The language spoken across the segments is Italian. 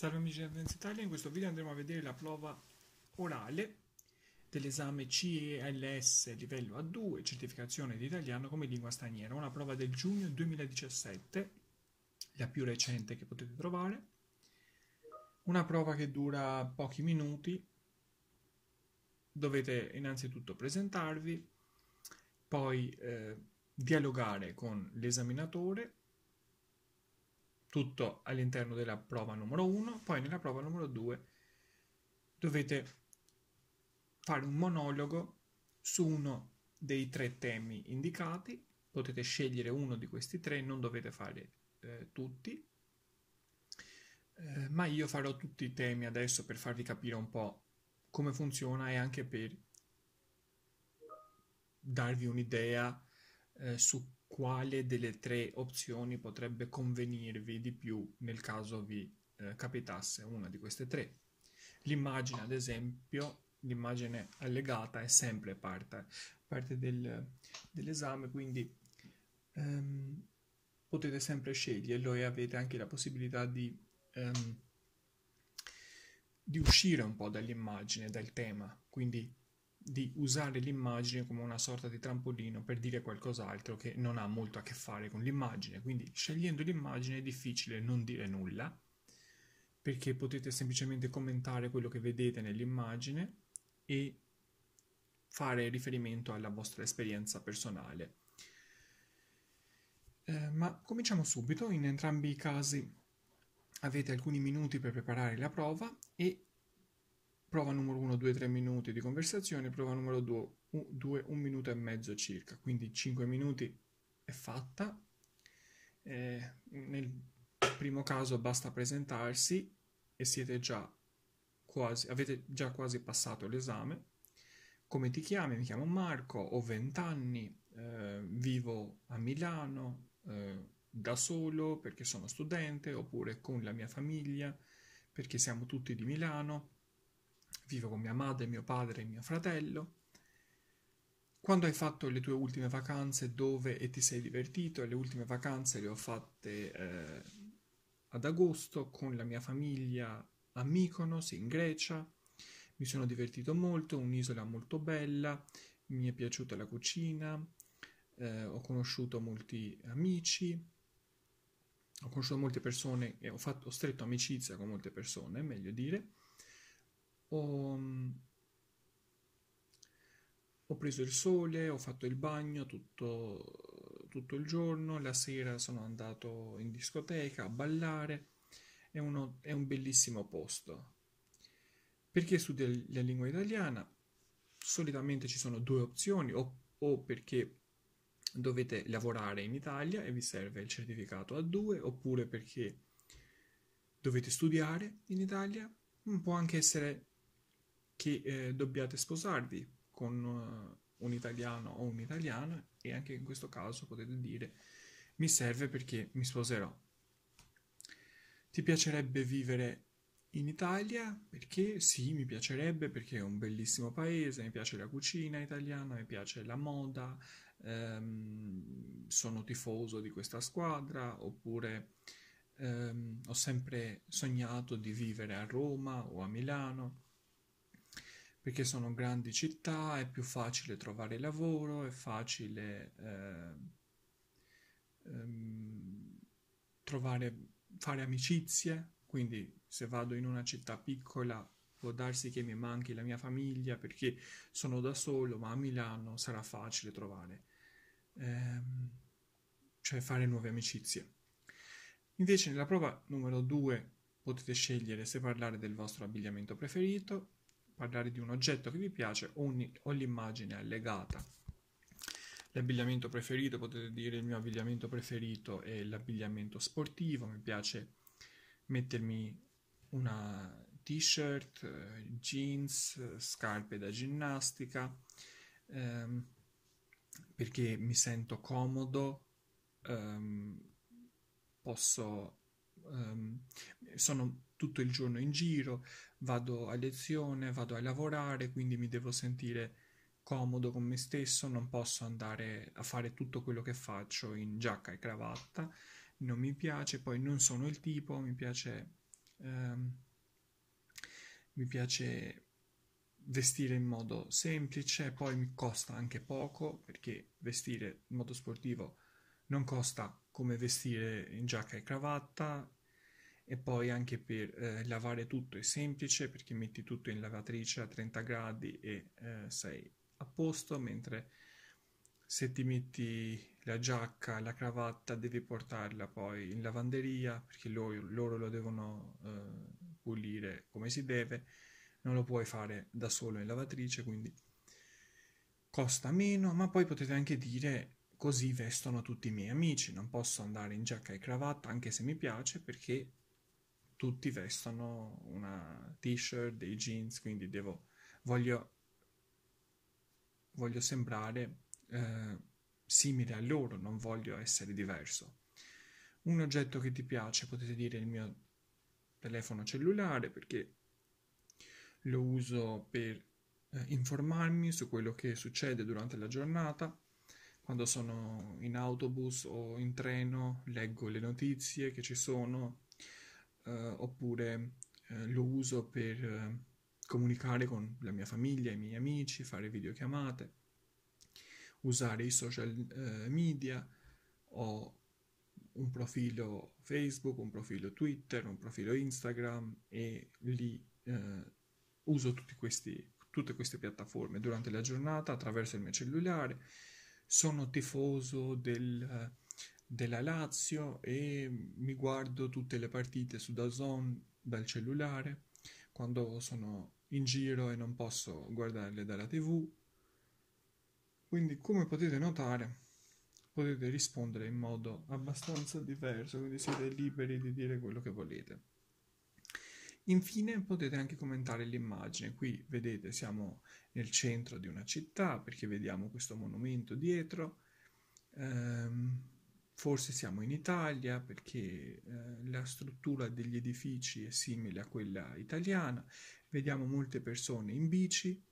Salve amici di Advanced Italia, in questo video andremo a vedere la prova orale dell'esame CELS livello A2, certificazione di italiano come lingua straniera, una prova del giugno 2017, la più recente che potete trovare, una prova che dura pochi minuti, dovete innanzitutto presentarvi, poi eh, dialogare con l'esaminatore tutto all'interno della prova numero 1, poi nella prova numero 2 dovete fare un monologo su uno dei tre temi indicati, potete scegliere uno di questi tre, non dovete fare eh, tutti, eh, ma io farò tutti i temi adesso per farvi capire un po' come funziona e anche per darvi un'idea eh, su quale delle tre opzioni potrebbe convenirvi di più nel caso vi eh, capitasse una di queste tre. L'immagine, ad esempio, l'immagine allegata è sempre parte, parte del, dell'esame, quindi ehm, potete sempre sceglierlo e avete anche la possibilità di, ehm, di uscire un po' dall'immagine, dal tema, quindi di usare l'immagine come una sorta di trampolino per dire qualcos'altro che non ha molto a che fare con l'immagine, quindi scegliendo l'immagine è difficile non dire nulla perché potete semplicemente commentare quello che vedete nell'immagine e fare riferimento alla vostra esperienza personale. Eh, ma cominciamo subito, in entrambi i casi avete alcuni minuti per preparare la prova e prova numero 1 2-3 minuti di conversazione, prova numero 2 1 minuto e mezzo circa, quindi 5 minuti è fatta. Eh, nel primo caso basta presentarsi e siete già quasi, avete già quasi passato l'esame. Come ti chiami? Mi chiamo Marco, ho 20 anni, eh, vivo a Milano, eh, da solo perché sono studente oppure con la mia famiglia perché siamo tutti di Milano Vivo con mia madre, mio padre e mio fratello. Quando hai fatto le tue ultime vacanze, dove e ti sei divertito? Le ultime vacanze le ho fatte eh, ad agosto con la mia famiglia a Mykonos in Grecia. Mi sono divertito molto, un'isola molto bella, mi è piaciuta la cucina, eh, ho conosciuto molti amici, ho conosciuto molte persone e ho, fatto, ho stretto amicizia con molte persone, meglio dire. Ho, ho preso il sole, ho fatto il bagno tutto, tutto il giorno, la sera sono andato in discoteca a ballare, è, uno, è un bellissimo posto. Perché studia la lingua italiana? Solitamente ci sono due opzioni, o, o perché dovete lavorare in Italia e vi serve il certificato A2 oppure perché dovete studiare in Italia, può anche essere che eh, dobbiate sposarvi con uh, un italiano o un'italiana e anche in questo caso potete dire mi serve perché mi sposerò. Ti piacerebbe vivere in Italia? Perché sì, mi piacerebbe perché è un bellissimo paese, mi piace la cucina italiana, mi piace la moda, ehm, sono tifoso di questa squadra oppure ehm, ho sempre sognato di vivere a Roma o a Milano perché sono grandi città, è più facile trovare lavoro, è facile eh, ehm, trovare, fare amicizie, quindi se vado in una città piccola può darsi che mi manchi la mia famiglia perché sono da solo, ma a Milano sarà facile trovare, ehm, cioè fare nuove amicizie. Invece nella prova numero 2 potete scegliere se parlare del vostro abbigliamento preferito, parlare di un oggetto che vi piace o, un, o l'immagine allegata. L'abbigliamento preferito, potete dire il mio abbigliamento preferito è l'abbigliamento sportivo, mi piace mettermi una t-shirt, jeans, scarpe da ginnastica, ehm, perché mi sento comodo, ehm, posso, ehm, sono tutto il giorno in giro, vado a lezione, vado a lavorare, quindi mi devo sentire comodo con me stesso, non posso andare a fare tutto quello che faccio in giacca e cravatta, non mi piace, poi non sono il tipo, mi piace, ehm, mi piace vestire in modo semplice, poi mi costa anche poco perché vestire in modo sportivo non costa come vestire in giacca e cravatta, e poi anche per eh, lavare tutto è semplice perché metti tutto in lavatrice a 30 gradi e eh, sei a posto, mentre se ti metti la giacca, la cravatta devi portarla poi in lavanderia perché loro, loro lo devono eh, pulire come si deve, non lo puoi fare da solo in lavatrice, quindi costa meno, ma poi potete anche dire così vestono tutti i miei amici, non posso andare in giacca e cravatta anche se mi piace perché tutti vestono una t-shirt, dei jeans, quindi devo, voglio, voglio sembrare eh, simile a loro, non voglio essere diverso. Un oggetto che ti piace, potete dire il mio telefono cellulare, perché lo uso per eh, informarmi su quello che succede durante la giornata. Quando sono in autobus o in treno, leggo le notizie che ci sono, eh, oppure eh, lo uso per eh, comunicare con la mia famiglia, i miei amici, fare videochiamate, usare i social eh, media, ho un profilo Facebook, un profilo Twitter, un profilo Instagram e lì eh, uso tutti questi tutte queste piattaforme durante la giornata attraverso il mio cellulare. Sono tifoso del della Lazio e mi guardo tutte le partite su Dazon dal cellulare quando sono in giro e non posso guardarle dalla tv. Quindi come potete notare potete rispondere in modo abbastanza diverso, quindi siete liberi di dire quello che volete. Infine potete anche commentare l'immagine, qui vedete siamo nel centro di una città perché vediamo questo monumento dietro. Um, Forse siamo in Italia perché eh, la struttura degli edifici è simile a quella italiana, vediamo molte persone in bici,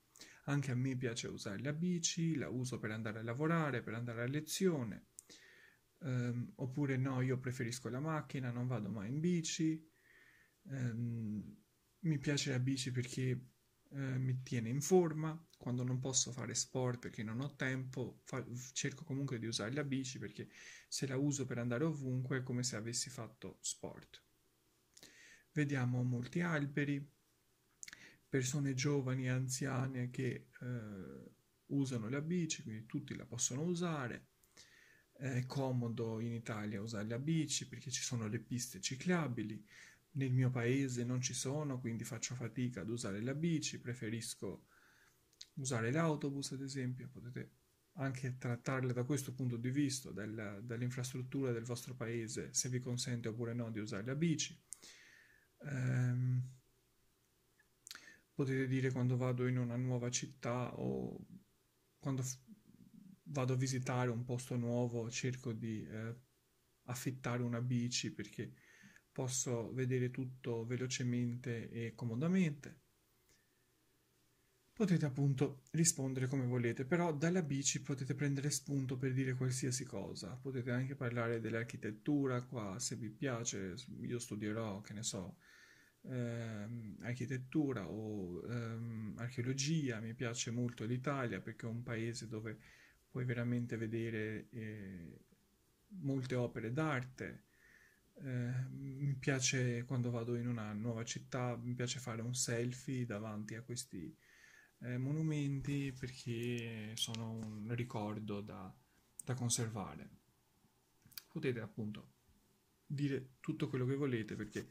anche a me piace usare la bici, la uso per andare a lavorare, per andare a lezione, um, oppure no, io preferisco la macchina, non vado mai in bici, um, mi piace la bici perché eh, mi tiene in forma, quando non posso fare sport perché non ho tempo, fa- cerco comunque di usare la bici perché se la uso per andare ovunque è come se avessi fatto sport. Vediamo molti alberi, persone giovani, e anziane che eh, usano la bici, quindi tutti la possono usare. È comodo in Italia usare la bici perché ci sono le piste ciclabili, nel mio paese non ci sono, quindi faccio fatica ad usare la bici, preferisco usare l'autobus ad esempio, potete anche trattarle da questo punto di vista, del, dell'infrastruttura del vostro paese, se vi consente oppure no di usare la bici. Ehm, potete dire quando vado in una nuova città o quando f- vado a visitare un posto nuovo cerco di eh, affittare una bici perché posso vedere tutto velocemente e comodamente. Potete appunto rispondere come volete, però dalla bici potete prendere spunto per dire qualsiasi cosa. Potete anche parlare dell'architettura qua, se vi piace, io studierò, che ne so, ehm, architettura o ehm, archeologia. Mi piace molto l'Italia perché è un paese dove puoi veramente vedere eh, molte opere d'arte eh, mi piace quando vado in una nuova città, mi piace fare un selfie davanti a questi eh, monumenti perché sono un ricordo da, da conservare. Potete appunto dire tutto quello che volete perché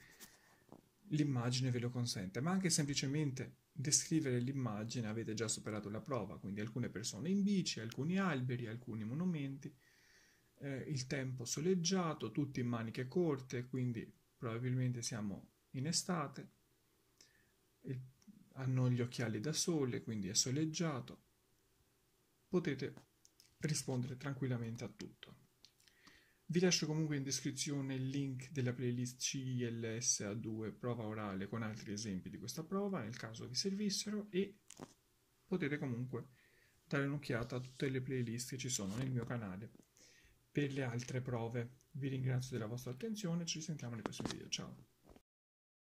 l'immagine ve lo consente, ma anche semplicemente descrivere l'immagine avete già superato la prova, quindi alcune persone in bici, alcuni alberi, alcuni monumenti eh, il tempo soleggiato, tutti in maniche corte, quindi probabilmente siamo in estate, il, hanno gli occhiali da sole, quindi è soleggiato, potete rispondere tranquillamente a tutto. Vi lascio comunque in descrizione il link della playlist CILSA2 prova orale con altri esempi di questa prova nel caso vi servissero e potete comunque dare un'occhiata a tutte le playlist che ci sono nel mio canale per le altre prove. Vi ringrazio della vostra attenzione, ci sentiamo nei prossimi video, ciao!